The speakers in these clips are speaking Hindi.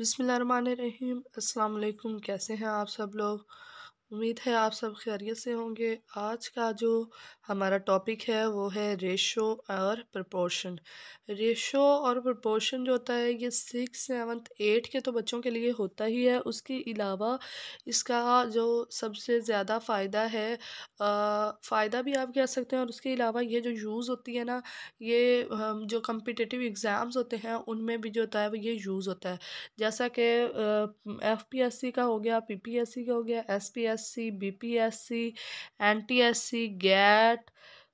बिसमीम अल्लाम कैसे हैं आप सब लोग उम्मीद है आप सब खैरियत से होंगे आज का जो हमारा टॉपिक है वो है रेशो और प्रपोर्शन रेशो और प्रपोर्शन जो होता है ये सिक्स सेवन्थ एट के तो बच्चों के लिए होता ही है उसके अलावा इसका जो सबसे ज़्यादा फ़ायदा है फ़ायदा भी आप कह सकते हैं और उसके अलावा ये जो यूज़ होती है ना ये जो कम्पिटेटिव एग्ज़ाम्स होते हैं उनमें भी जो होता है वो ये यूज़ होता है जैसा कि एफ़ पी एस सी का हो गया पी पी एस सी का हो गया S P S C B P S C N T S C GAT that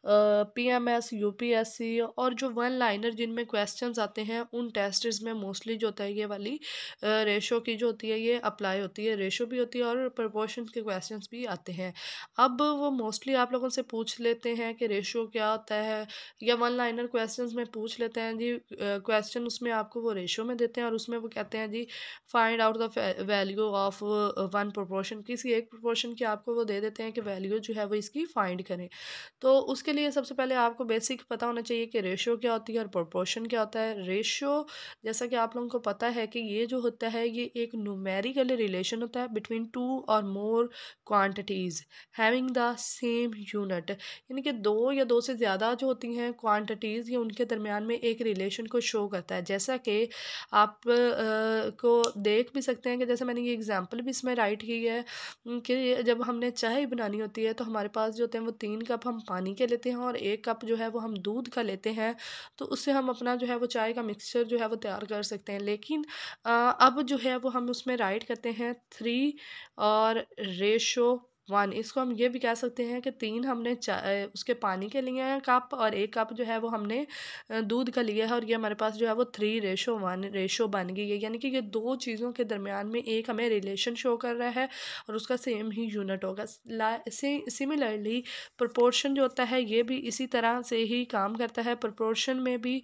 PMS UPSC और जो वन लाइनर जिनमें क्वेश्चंस आते हैं उन टेस्ट में मोस्टली जो होता है ये वाली रेशो की जो होती है ये अप्लाई होती है रेशो भी होती है और प्रपोर्शन के क्वेश्चन भी आते हैं अब वो मोस्टली आप लोगों से पूछ लेते हैं कि रेशो क्या होता है या वन लाइनर क्वेश्चन में पूछ लेते हैं जी क्वेश्चन उसमें आपको वो रेशो में देते हैं और उसमें वो कहते हैं जी find out the value of one proportion किसी एक प्रपोर्शन की आपको वो दे देते हैं कि वैल्यू जो है वो इसकी फाइंड करें तो उसके इसके लिए सबसे पहले आपको बेसिक पता होना चाहिए कि रेशो क्या होती है और प्रोपोर्शन क्या होता है रेशो जैसा कि आप लोगों को पता है कि ये जो होता है ये एक नूमेरिकली रिलेशन होता है बिटवीन टू और more quantities having the same unit यानी कि दो या दो से ज़्यादा जो होती हैं क्वान्टिटीज ये उनके दरमियान में एक रिलेशन को शो करता है जैसा कि आप आ, को देख भी सकते हैं कि जैसे मैंने ये एग्ज़ाम्पल भी इसमें राइट की है कि जब हमने चाय बनानी होती है तो हमारे पास जो होते हैं वो तीन कप हम पानी के लेते लेते हैं और एक कप जो है वो हम दूध का लेते हैं तो उससे हम अपना जो है वो चाय का मिक्सचर जो है वो तैयार कर सकते हैं लेकिन अब जो है वो हम उसमें राइट करते हैं थ्री और रेशो वन इसको हम ये भी कह सकते हैं कि तीन हमने उसके पानी के लिए हैं कप और एक कप जो है वो हमने दूध का लिया है और ये हमारे पास जो है वो थ्री रेशो वन रेशो बन गई है यानी कि ये दो चीज़ों के दरमियान में एक हमें रिलेशन शो कर रहा है और उसका सेम ही यूनिट होगा सिमिलरली प्रपोर्शन जो होता है ये भी इसी तरह से ही काम करता है प्रपोर्शन में भी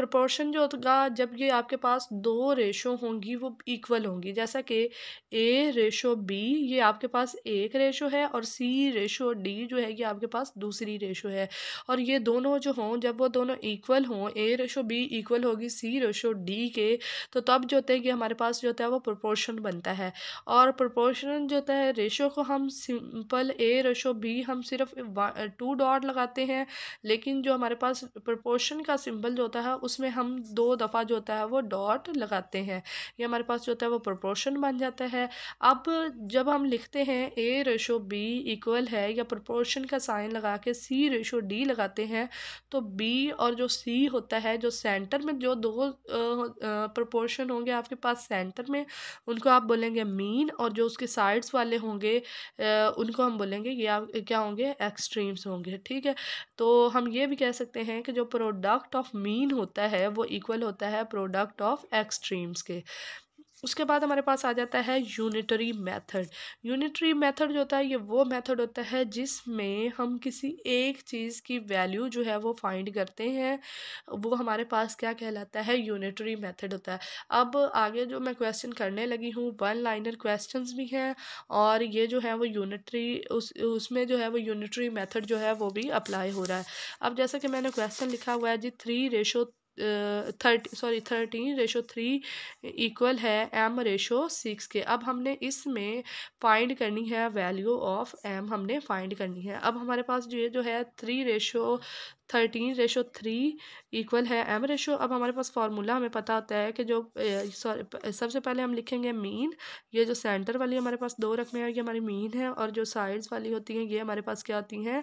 प्रपोर्शन जो होगा जब ये आपके पास दो रेशो होंगी वो इक्वल होंगी जैसा कि ए रेशो बी ये आपके पास एक रेशो है और सी रेशो डी जो है कि आपके पास दूसरी रेशो है और ये दोनों जो हों जब वो दोनों इक्वल हों ए रेशो बी इक्वल होगी सी रेशो डी के तो तब जो होता है कि हमारे पास जो होता है वो प्रोपोर्शन बनता है और प्रोपोर्शन जो होता है रेशो को हम सिंपल ए रेशो बी हम सिर्फ टू डॉट लगाते हैं लेकिन जो हमारे पास प्रोपोर्शन का सिंपल जो होता है उसमें हम दो दफ़ा जो होता है वो डॉट लगाते हैं ये हमारे पास जो होता है वो प्रोपोर्शन बन जाता है अब जब हम लिखते हैं ए रेशो बी इक्वल है या प्रोपोर्शन का साइन लगा के सी रेशो डी लगाते हैं तो बी और जो सी होता है जो सेंटर में जो दो प्रोपोर्शन होंगे आपके पास सेंटर में उनको आप बोलेंगे मीन और जो उसके साइड्स वाले होंगे आ, उनको हम बोलेंगे ये आप क्या होंगे एक्सट्रीम्स होंगे ठीक है तो हम ये भी कह सकते हैं कि जो प्रोडक्ट ऑफ मीन होता है वो इक्वल होता है प्रोडक्ट ऑफ एक्सट्रीम्स के उसके बाद हमारे पास आ जाता है यूनिटरी मेथड यूनिटरी मेथड जो होता है ये वो मेथड होता है जिसमें हम किसी एक चीज़ की वैल्यू जो है वो फाइंड करते हैं वो हमारे पास क्या कहलाता है यूनिटरी मेथड होता है अब आगे जो मैं क्वेश्चन करने लगी हूँ वन लाइनर क्वेश्चन भी हैं और ये जो है वो यूनिटरी उस उसमें जो है वो यूनिटरी मैथड जो है वो भी अप्लाई हो रहा है अब जैसा कि मैंने क्वेश्चन लिखा हुआ है जी three ratio thirty sorry thirteen ratio three equal है एम रेशो सिक्स के अब हमने इसमें फाइंड करनी है वैल्यू ऑफ एम हमने फाइंड करनी है अब हमारे पास जो ये जो है three ratio thirteen ratio three equal है एम रेशो अब हमारे पास फार्मूला हमें पता होता है कि जो सॉरी सबसे पहले हम लिखेंगे मीन ये जो सेंटर वाली हमारे पास दो रकमें हैं ये हमारी मीन है और जो साइड्स वाली होती हैं ये हमारे पास क्या होती हैं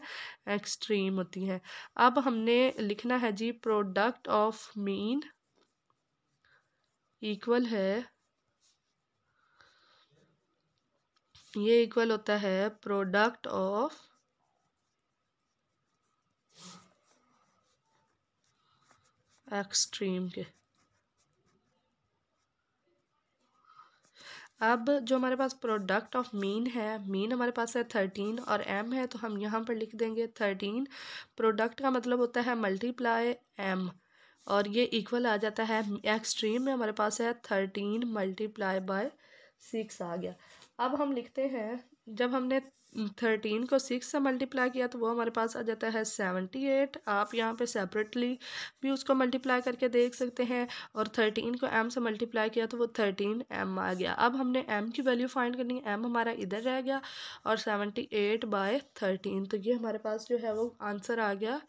एक्सट्रीम होती हैं अब हमने लिखना है जी प्रोडक्ट ऑफ मीन इक्वल है ये इक्वल होता है प्रोडक्ट ऑफ एक्सट्रीम के अब जो हमारे पास प्रोडक्ट ऑफ मीन है मीन हमारे पास है थर्टीन और एम है तो हम यहाँ पर लिख देंगे थर्टीन प्रोडक्ट का मतलब होता है मल्टीप्लाई एम और ये इक्वल आ जाता है एक्सट्रीम में हमारे पास है थर्टीन मल्टीप्लाई बाय सिक्स आ गया अब हम लिखते हैं जब हमने थर्टीन को सिक्स से मल्टीप्लाई किया तो वो हमारे पास आ जाता है सेवेंटी एट आप यहाँ पे सेपरेटली भी उसको मल्टीप्लाई करके देख सकते हैं और थर्टीन को एम से मल्टीप्लाई किया तो वो थर्टीन एम आ गया अब हमने एम की वैल्यू फाइंड करनी है एम हमारा इधर रह गया और सेवेंटी एट बाय थर्टीन तो ये हमारे पास जो है वो आंसर आ गया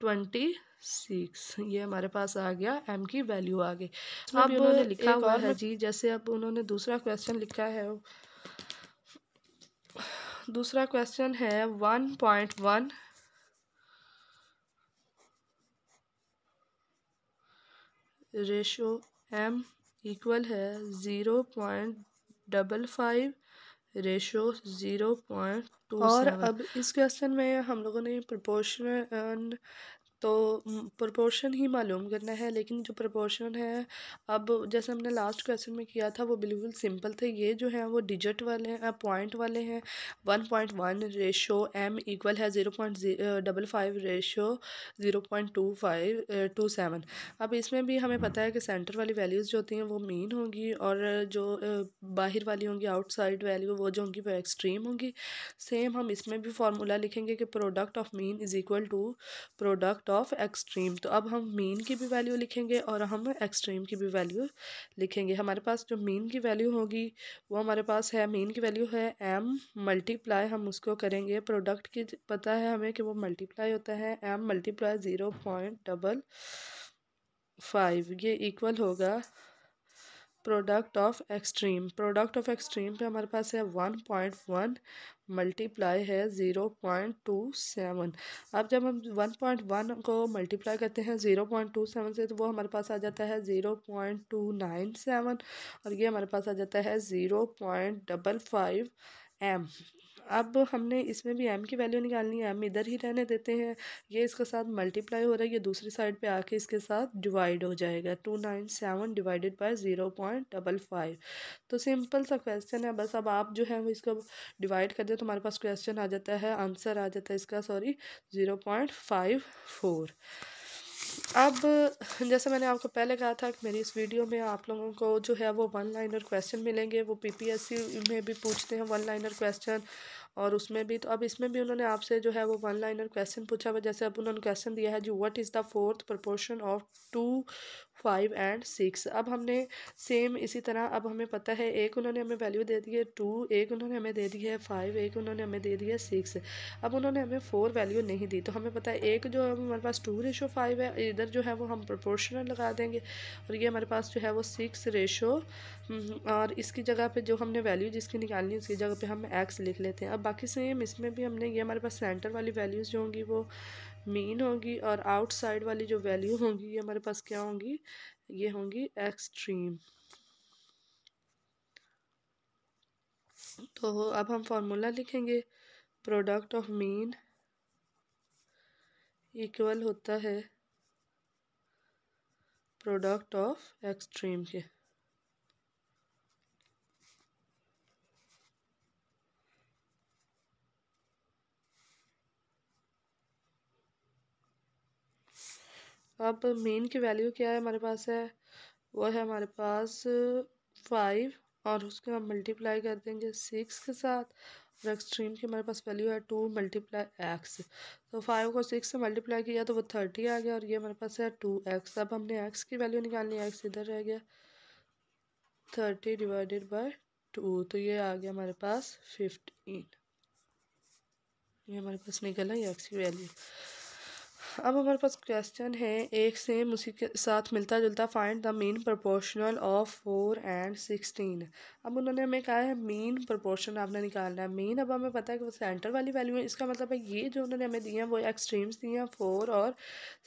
ट्वेंटी सिक्स ये हमारे पास आ गया एम की वैल्यू आ गई अब उन्होंने लिखा हुआ है जी जैसे अब उन्होंने दूसरा क्वेश्चन लिखा है दूसरा क्वेश्चन है one point one ratio M equal है zero point double five ratio zero point two और अब इस क्वेश्चन में हम लोगों ने प्रोपोर्शनल तो प्रपोर्शन ही मालूम करना है लेकिन जो प्रपोर्शन है अब जैसे हमने लास्ट क्वेश्चन में किया था वो बिल्कुल सिंपल थे ये जो है वो डिजिट वाले हैं पॉइंट वाले हैं one point one ratio M equal है zero point double five ratio zero point two five two seven अब इसमें भी हमें पता है कि सेंटर वाली वैल्यूज़ जो होती हैं वो मीन होगी और जो बाहर वाली होंगी आउटसाइड वैल्यू वो जो होंगी वो एक्सट्रीम होंगी सेम हम इसमें भी फार्मूला लिखेंगे कि product of mean is equal to product cut of extreme तो अब हम मीन की भी वैल्यू लिखेंगे और हम एक्सट्रीम की भी वैल्यू लिखेंगे हमारे पास जो मीन की वैल्यू होगी वो हमारे पास है मीन की वैल्यू है एम मल्टीप्लाई हम उसको करेंगे प्रोडक्ट की पता है हमें कि वो मल्टीप्लाई होता है M multiply zero point double five ये इक्वल होगा product of extreme product of extreme पे हमारे पास है वन पॉइंट वन मल्टीप्लाई है ज़ीरो पॉइंट टू सेवन अब जब हम वन पॉइंट वन को मल्टीप्लाई करते हैं ज़ीरो पॉइंट टू सेवन से तो वो हमारे पास आ जाता है zero point two nine seven और ये हमारे पास आ जाता है zero point double five M अब हमने इसमें भी एम की वैल्यू निकालनी है एम इधर ही रहने देते हैं ये इसके साथ मल्टीप्लाई हो रहा है ये दूसरी साइड पे आके इसके साथ डिवाइड हो जाएगा two nine seven divided by zero point double five तो सिंपल सा क्वेश्चन है बस अब आप जो है वो इसको डिवाइड कर दें तो हमारे पास क्वेश्चन आ जाता है आंसर आ जाता है इसका sorry zero point five four अब जैसे मैंने आपको पहले कहा था कि मेरी इस वीडियो में आप लोगों को जो है वो वन लाइनर क्वेश्चन मिलेंगे वो पीपीएससी में भी पूछते हैं वन लाइनर क्वेश्चन और उसमें भी तो अब इसमें भी उन्होंने आपसे जो है वो वन लाइनर क्वेश्चन पूछा हुआ जैसे अब उन्होंने क्वेश्चन दिया है जी what is the fourth proportion of two five and six अब हमने सेम इसी तरह अब हमें पता है एक उन्होंने हमें वैल्यू दे दी है टू एक उन्होंने हमें दे दी है फाइव एक उन्होंने हमें दे दी है सिक्स अब उन्होंने हमें फोर वैल्यू नहीं दी तो हमें पता है एक जो है हमारे पास टू रेशो फाइव है इधर जो है वो हम प्रोपोर्शनल लगा देंगे और ये हमारे पास जो है वो सिक्स हम्म, रेशो और इसकी जगह पर जो हमने वैल्यू जिसकी निकालनी है उसकी जगह पर हम एक्स लिख लेते हैं अब बाकी सेम इसमें भी हमने ये हमारे पास सेंटर वाली वैल्यूज़ जो होंगी वो मीन होगी और आउटसाइड वाली जो वैल्यू होंगी ये हमारे पास क्या होंगी ये होंगी एक्सट्रीम तो अब हम फॉर्मूला लिखेंगे प्रोडक्ट ऑफ मीन इक्वल होता है प्रोडक्ट ऑफ एक्सट्रीम के अब मेन की वैल्यू क्या है हमारे पास है वो है हमारे पास फाइव और उसको हम मल्टीप्लाई कर देंगे सिक्स के साथ और एक्सट्रीम की हमारे पास वैल्यू है टू मल्टीप्लाई एक्स तो फाइव को सिक्स से मल्टीप्लाई किया तो वो थर्टी आ गया और ये हमारे पास है टू एक्स अब हमने एक्स की वैल्यू निकालनी एक्स इधर रह गया थर्टी डिवाइडेड बाई टू तो ये आ गया हमारे पास फिफ्टीन ये हमारे पास निकला है एक्स की वैल्यू अब हमारे पास क्वेश्चन है एक सेम उसी के साथ मिलता जुलता find the mean proportional of four and sixteen अब उन्होंने हमें कहा है मीन प्रोपोर्शन आपने निकालना है मीन अब हमें पता है कि वो सेंटर वाली वैल्यू है इसका मतलब है ये जो उन्होंने हमें दिया हैं वो एक्सट्रीम्स दिए हैं फोर और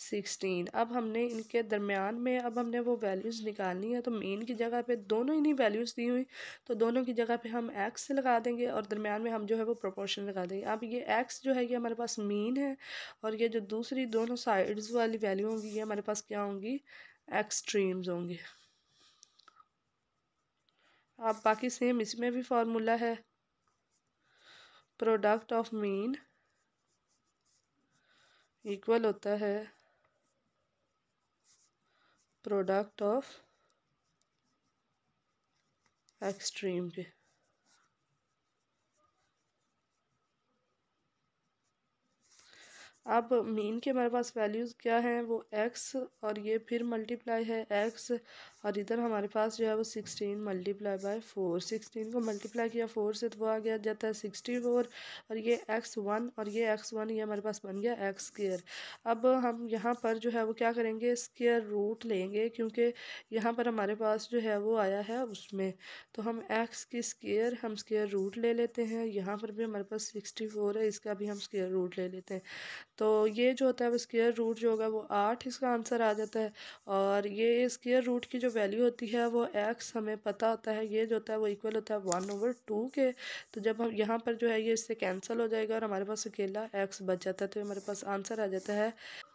सिक्सटीन अब हमने इनके दरमियान में अब हमने वो वैल्यूज़ निकालनी है तो मीन की जगह पर दोनों ही नहीं वैल्यूज़ दी हुई तो दोनों की जगह पर हम एक्स लगा देंगे और दरमियान में हम जो है वो प्रोपोर्शन लगा देंगे अब ये एक्स जो है ये हमारे पास मीन है और ये जो दूसरी दो दोनों साइड्स वाली वैल्यू होंगी ये हमारे पास क्या होंगी एक्सट्रीम्स होंगे आप बाकी सेम इसमें भी फार्मूला है प्रोडक्ट ऑफ मीन इक्वल होता है प्रोडक्ट ऑफ एक्सट्रीम के अब मीन के हमारे पास वैल्यूज़ क्या हैं वो एक्स और ये फिर मल्टीप्लाई है एक्स और इधर हमारे पास जो है वो sixteen multiply by four sixteen को मल्टीप्लाई किया फोर से तो वो आ गया जाता है सिक्सटी फोर और ये एक्स वन और ये एक्स वन ये हमारे पास बन गया एक्स स्केयर अब हम यहाँ पर जो है वो क्या करेंगे स्केयर रूट लेंगे क्योंकि यहाँ पर हमारे पास जो है वो आया है उसमें तो हम एक्स की स्केयर हम स्केयर रूट ले लेते हैं यहाँ पर भी हमारे पास सिक्सटी फोर है इसका भी हम स्केयर रूट ले लेते हैं तो ये जो होता है वो स्केयर रूट जो होगा वो आठ इसका आंसर आ जाता है और ये स्केयर रूट की जो वैल्यू होती है वो एक्स हमें पता होता है ये जो होता है वो इक्वल होता है वन ओवर टू के तो जब हम यहाँ पर जो है ये इससे कैंसिल हो जाएगा और हमारे पास अकेला एक्स बच जाता है तो हमारे पास आंसर आ जाता है